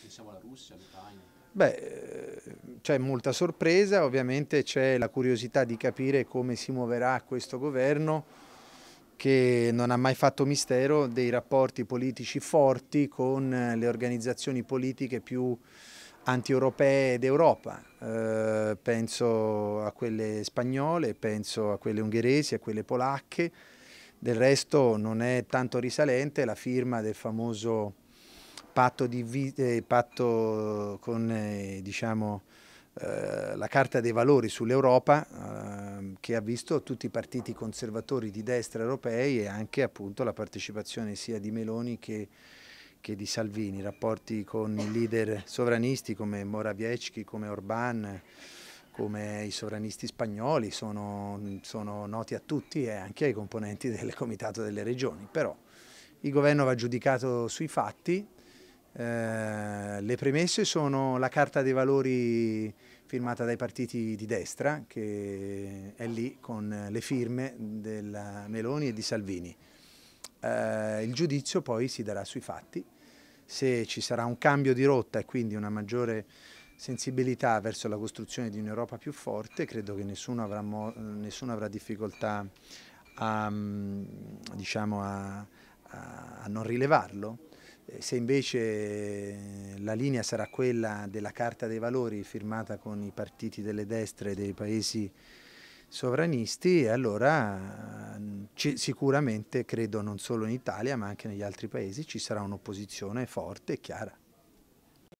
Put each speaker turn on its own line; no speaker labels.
Pensiamo alla Russia, all'Ucraina. Beh, eh, c'è molta sorpresa, ovviamente c'è la curiosità di capire come si muoverà questo governo che non ha mai fatto mistero dei rapporti politici forti con eh, le organizzazioni politiche più anti-europee d'Europa. Eh, penso a quelle spagnole, penso a quelle ungheresi, a quelle polacche. Del resto non è tanto risalente la firma del famoso patto, di, eh, patto con eh, diciamo, eh, la Carta dei Valori sull'Europa ehm, che ha visto tutti i partiti conservatori di destra europei e anche appunto, la partecipazione sia di Meloni che, che di Salvini, rapporti con i leader sovranisti come Morawiecki, come Orban, come i sovranisti spagnoli sono, sono, noti a tutti e anche ai componenti del Comitato delle Regioni, però il governo va giudicato sui fatti eh, le premesse sono la carta dei valori firmata dai partiti di destra che è lì con le firme della Meloni e di Salvini. Eh, il giudizio poi si darà sui fatti, se ci sarà un cambio di rotta e quindi una maggiore sensibilità verso la costruzione di un'Europa più forte, credo che nessuno avrà, nessuno avrà difficoltà a, mm, diciamo, a, a non rilevarlo. Eh, se invece eh, la linea sarà quella della Carta dei Valori firmata con i partiti delle destre dei paesi sovranisti, allora mm, sicuramente credo non solo in Italia ma anche negli altri paesi ci sarà un'opposizione forte e chiara.